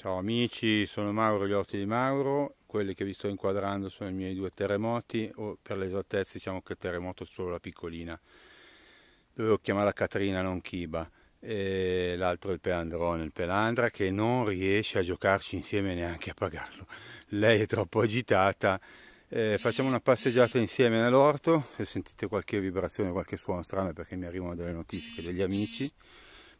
Ciao amici, sono Mauro gli orti di Mauro, quelli che vi sto inquadrando sono i miei due terremoti, o per l'esattezza diciamo che terremoto solo la piccolina. Dovevo chiamarla Catrina, non Kiba. E l'altro è il Pelandrone, il Pelandra, che non riesce a giocarci insieme neanche a pagarlo. Lei è troppo agitata. Eh, facciamo una passeggiata insieme nell'orto, se sentite qualche vibrazione, qualche suono strano perché mi arrivano delle notifiche degli amici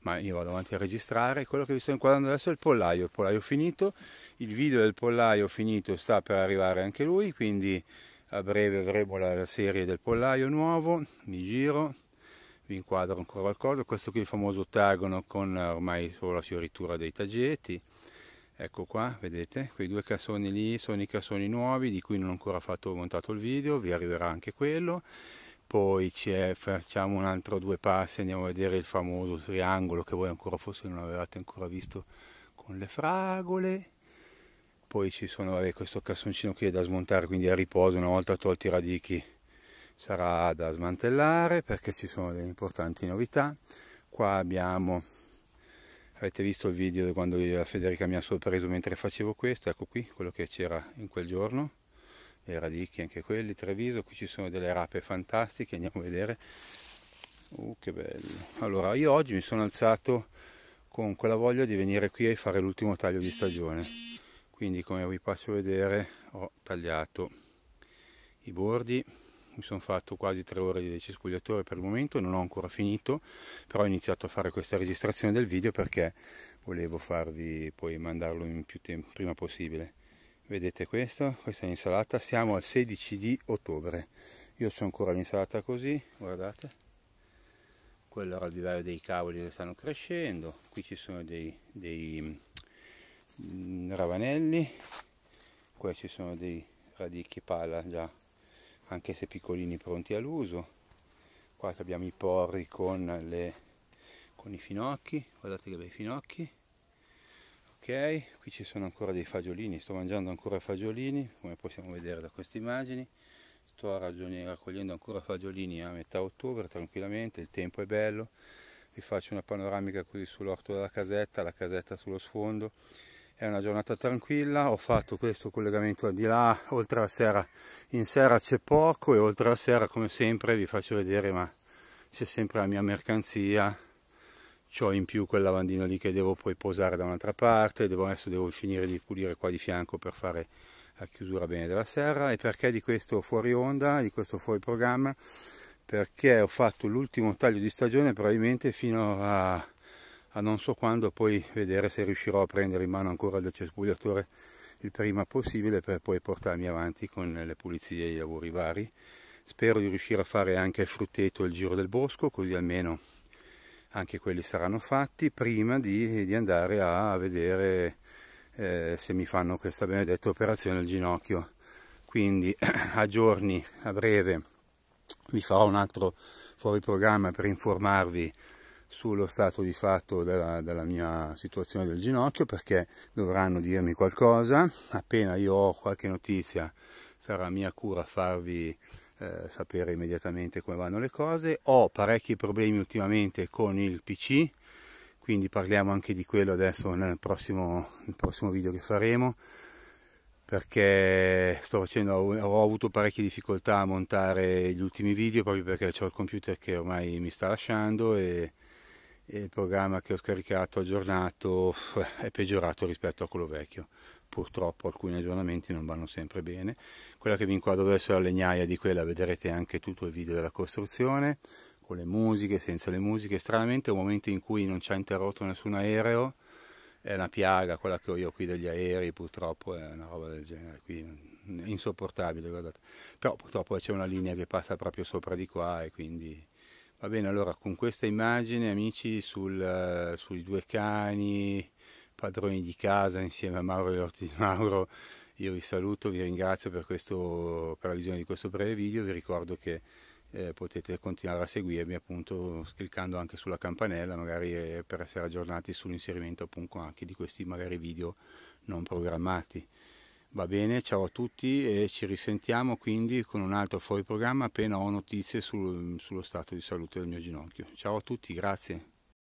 ma io vado avanti a registrare. Quello che vi sto inquadrando adesso è il pollaio, il pollaio finito, il video del pollaio finito sta per arrivare anche lui, quindi a breve avremo la serie del pollaio nuovo, mi giro, vi inquadro ancora qualcosa, questo qui è il famoso ottagono con ormai solo la fioritura dei taggetti, ecco qua, vedete, quei due cassoni lì sono i cassoni nuovi di cui non ho ancora fatto, montato il video, vi arriverà anche quello, poi facciamo un altro due passi andiamo a vedere il famoso triangolo che voi ancora forse non avevate ancora visto con le fragole poi ci sono vabbè, questo cassoncino qui è da smontare quindi a riposo una volta tolti i radichi sarà da smantellare perché ci sono delle importanti novità qua abbiamo avete visto il video di quando Federica mi ha sorpreso mentre facevo questo ecco qui quello che c'era in quel giorno dei radichi anche quelli, Treviso, qui ci sono delle rape fantastiche, andiamo a vedere. Uh, che bello. Allora, io oggi mi sono alzato con quella voglia di venire qui e fare l'ultimo taglio di stagione. Quindi, come vi faccio vedere, ho tagliato i bordi, mi sono fatto quasi tre ore di cespugliatore per il momento, non ho ancora finito, però ho iniziato a fare questa registrazione del video perché volevo farvi poi mandarlo in più tempo prima possibile vedete questo questa è l'insalata siamo al 16 di ottobre io ho ancora l'insalata così guardate quello era il vivaio dei cavoli che stanno crescendo qui ci sono dei, dei mm, ravanelli qua ci sono dei radicchi pala già anche se piccolini pronti all'uso qua abbiamo i porri con, le, con i finocchi guardate che bei finocchi ok qui ci sono ancora dei fagiolini sto mangiando ancora fagiolini come possiamo vedere da queste immagini sto raccogliendo ancora fagiolini a metà ottobre tranquillamente il tempo è bello vi faccio una panoramica qui sull'orto della casetta la casetta sullo sfondo è una giornata tranquilla ho fatto questo collegamento di là oltre la sera in sera c'è poco e oltre la sera come sempre vi faccio vedere ma c'è sempre la mia mercanzia ho in più quel lavandino lì che devo poi posare da un'altra parte, devo, adesso devo finire di pulire qua di fianco per fare la chiusura bene della serra e perché di questo fuori onda, di questo fuori programma, perché ho fatto l'ultimo taglio di stagione probabilmente fino a, a non so quando, poi vedere se riuscirò a prendere in mano ancora il cespugliatore il prima possibile per poi portarmi avanti con le pulizie e i lavori vari. Spero di riuscire a fare anche il frutteto e il giro del bosco, così almeno anche quelli saranno fatti prima di, di andare a vedere eh, se mi fanno questa benedetta operazione al ginocchio. Quindi a giorni, a breve, vi farò un altro fuori programma per informarvi sullo stato di fatto della, della, mia situazione del ginocchio perché dovranno dirmi qualcosa appena io ho qualche notizia sarà mia cura farvi eh, sapere immediatamente come vanno le cose. Ho parecchi problemi ultimamente con il PC, quindi parliamo anche di quello adesso nel prossimo, nel prossimo video che faremo perché sto facendo, ho avuto parecchie difficoltà a montare gli ultimi video proprio perché ho il computer che ormai mi sta lasciando e, e il programma che ho scaricato aggiornato è peggiorato rispetto a quello vecchio purtroppo alcuni aggiornamenti non vanno sempre bene. Quella che vi inquadro adesso è la legnaia, di quella vedrete anche tutto il video della costruzione, con le musiche, senza le musiche. Stranamente un momento in cui non ci ha interrotto nessun aereo, è una piaga quella che ho io qui degli aerei, purtroppo è una roba del genere, qui insopportabile, guardate. Però purtroppo c'è una linea che passa proprio sopra di qua e quindi... Va bene, allora con questa immagine amici sul, eh, sui due cani, padroni di casa insieme a Mauro e Orti di Mauro. Io vi saluto, vi ringrazio per, questo, per, la visione di questo breve video, vi ricordo che eh, potete continuare a seguirmi appunto cliccando anche sulla campanella magari eh, per essere aggiornati sull'inserimento appunto anche di questi magari video non programmati. Va bene, ciao a tutti e ci risentiamo quindi con un altro fuori programma appena ho notizie sul, sullo stato di salute del mio ginocchio. Ciao a tutti, grazie.